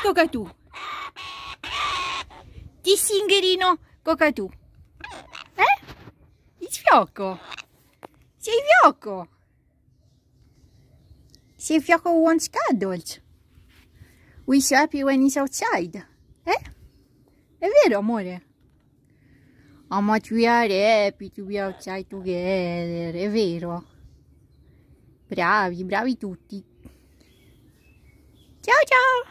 questo catù Ti singherino cocatù eh? di fiocco sei fiocco sei fiocco wants cuddles we happy when he's outside eh? è vero amore how much we are happy to be outside together è vero bravi bravi tutti ciao ciao